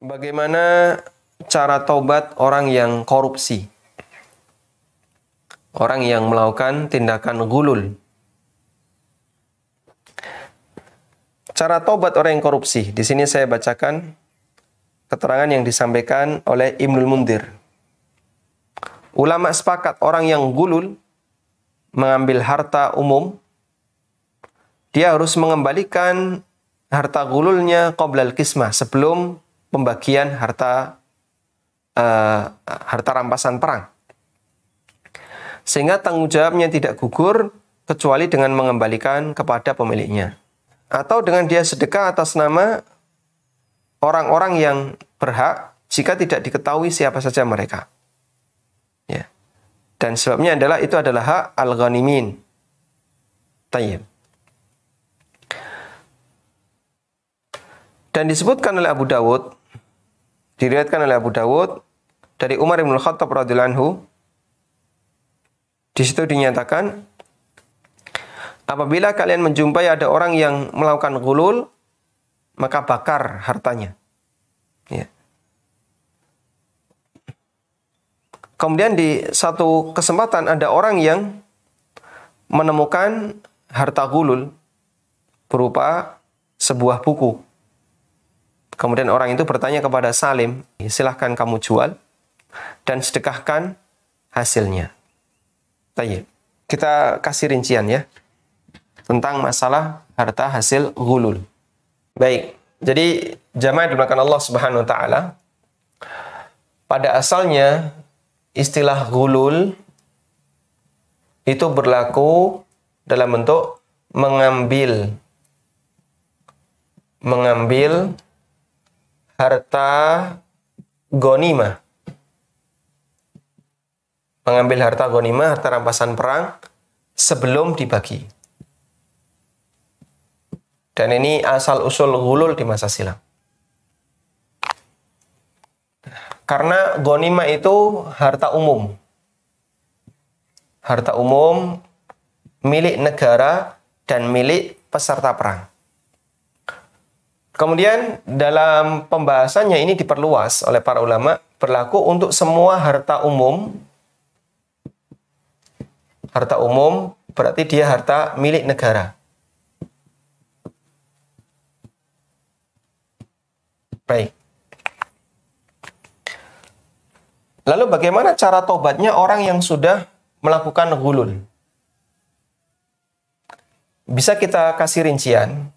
Bagaimana cara tobat orang yang korupsi? Orang yang melakukan tindakan gulul. Cara tobat orang yang korupsi. Di sini saya bacakan keterangan yang disampaikan oleh Ibnul Mundir. Ulama sepakat orang yang gulul mengambil harta umum dia harus mengembalikan harta gululnya qoblal kisma sebelum pembagian harta uh, harta rampasan perang. Sehingga tanggung jawabnya tidak gugur kecuali dengan mengembalikan kepada pemiliknya. Atau dengan dia sedekah atas nama orang-orang yang berhak jika tidak diketahui siapa saja mereka. Ya. Dan sebabnya adalah itu adalah hak al-ghanimin. Tayyib. Dan disebutkan oleh Abu Dawud Diriwayatkan oleh Abu Dawud dari Umar bin Khattab radhiyallahu anhu. Di situ dinyatakan apabila kalian menjumpai ada orang yang melakukan gulul maka bakar hartanya. Ya. Kemudian di satu kesempatan ada orang yang menemukan harta gulul berupa sebuah buku Kemudian orang itu bertanya kepada Salim, silahkan kamu jual dan sedekahkan hasilnya. Tayyip. Kita kasih rincian ya tentang masalah harta hasil gulul. Baik, jadi jamaah dimakan Allah Subhanahu wa taala pada asalnya istilah gulul itu berlaku dalam bentuk mengambil mengambil harta gonima. Mengambil harta gonima, harta rampasan perang sebelum dibagi. Dan ini asal usul gulul di masa silam. Karena gonima itu harta umum. Harta umum milik negara dan milik peserta perang. Kemudian dalam pembahasannya ini diperluas oleh para ulama berlaku untuk semua harta umum. Harta umum berarti dia harta milik negara. Baik. Lalu bagaimana cara tobatnya orang yang sudah melakukan gulul? Bisa kita kasih rincian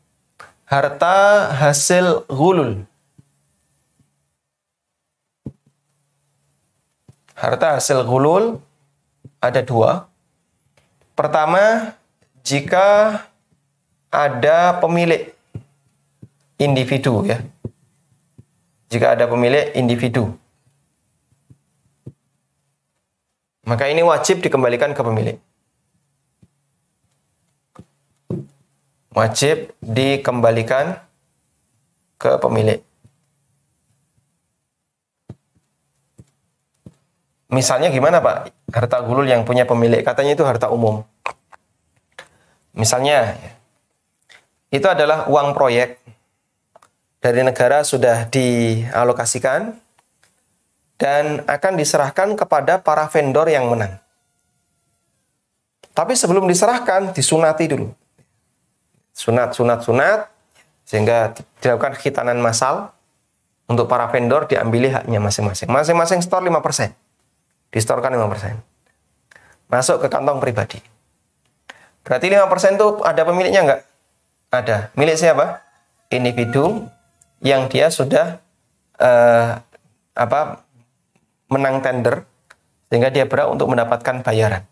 harta hasil gulul. Harta hasil gulul ada dua. Pertama, jika ada pemilik individu ya. Jika ada pemilik individu. Maka ini wajib dikembalikan ke pemilik. wajib dikembalikan ke pemilik. Misalnya gimana Pak? Harta gulul yang punya pemilik, katanya itu harta umum. Misalnya, itu adalah uang proyek dari negara sudah dialokasikan dan akan diserahkan kepada para vendor yang menang. Tapi sebelum diserahkan, disunati dulu sunat sunat sunat sehingga dilakukan khitanan massal untuk para vendor diambil haknya masing-masing. Masing-masing store 5%. Distorkan 5%. Masuk ke kantong pribadi. Berarti 5% itu ada pemiliknya enggak? Ada. Milik siapa? Individu yang dia sudah uh, apa menang tender sehingga dia berhak untuk mendapatkan bayaran.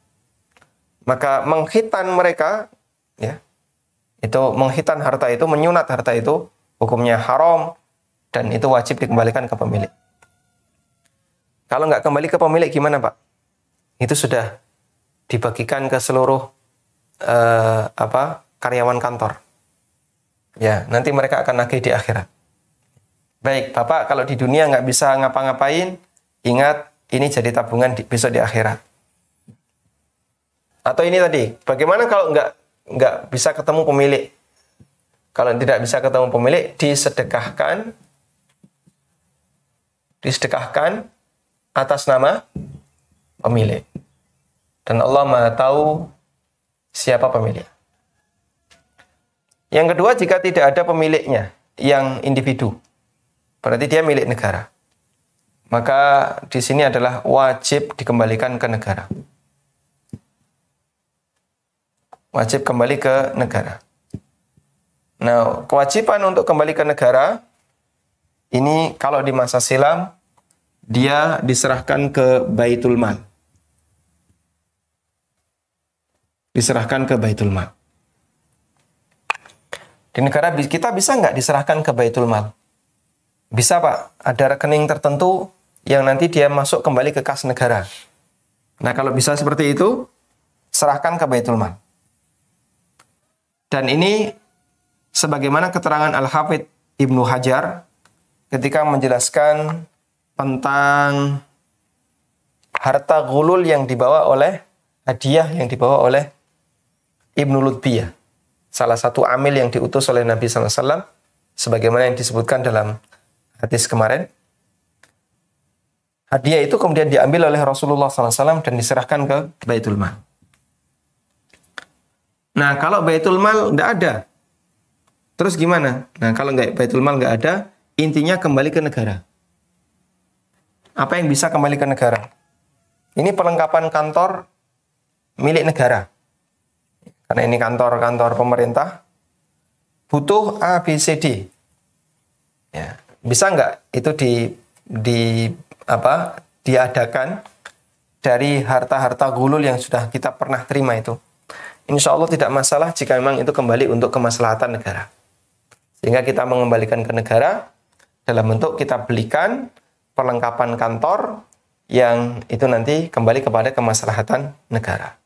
Maka menghitan mereka ya itu menghitan harta itu, menyunat harta itu, hukumnya haram dan itu wajib dikembalikan ke pemilik. Kalau nggak kembali ke pemilik gimana Pak? Itu sudah dibagikan ke seluruh eh, apa karyawan kantor. Ya, nanti mereka akan nagih di akhirat. Baik, Bapak kalau di dunia nggak bisa ngapa-ngapain, ingat ini jadi tabungan di, besok di akhirat. Atau ini tadi, bagaimana kalau nggak nggak bisa ketemu pemilik. Kalau tidak bisa ketemu pemilik, disedekahkan, disedekahkan atas nama pemilik. Dan Allah Maha tahu siapa pemilik. Yang kedua, jika tidak ada pemiliknya yang individu, berarti dia milik negara. Maka di sini adalah wajib dikembalikan ke negara wajib kembali ke negara. Nah, kewajiban untuk kembali ke negara ini kalau di masa silam dia diserahkan ke Baitul Mal. Diserahkan ke Baitul Mal. Di negara kita bisa nggak diserahkan ke Baitul Mal? Bisa Pak, ada rekening tertentu yang nanti dia masuk kembali ke kas negara. Nah kalau bisa seperti itu, serahkan ke Baitul Mal. Dan ini sebagaimana keterangan Al-Hafidh Ibnu Hajar ketika menjelaskan tentang harta gulul yang dibawa oleh hadiah yang dibawa oleh Ibnu Lutbiyah. Salah satu amil yang diutus oleh Nabi SAW sebagaimana yang disebutkan dalam hadis kemarin. Hadiah itu kemudian diambil oleh Rasulullah SAW dan diserahkan ke Baitul Mal. Nah, kalau Baitul Mal enggak ada, terus gimana? Nah, kalau nggak Baitul Mal nggak ada, intinya kembali ke negara. Apa yang bisa kembali ke negara? Ini perlengkapan kantor milik negara. Karena ini kantor-kantor pemerintah, butuh A B ABCD. Ya, bisa nggak itu di di apa diadakan dari harta-harta gulul yang sudah kita pernah terima itu? insya Allah tidak masalah jika memang itu kembali untuk kemaslahatan negara. Sehingga kita mengembalikan ke negara dalam bentuk kita belikan perlengkapan kantor yang itu nanti kembali kepada kemaslahatan negara.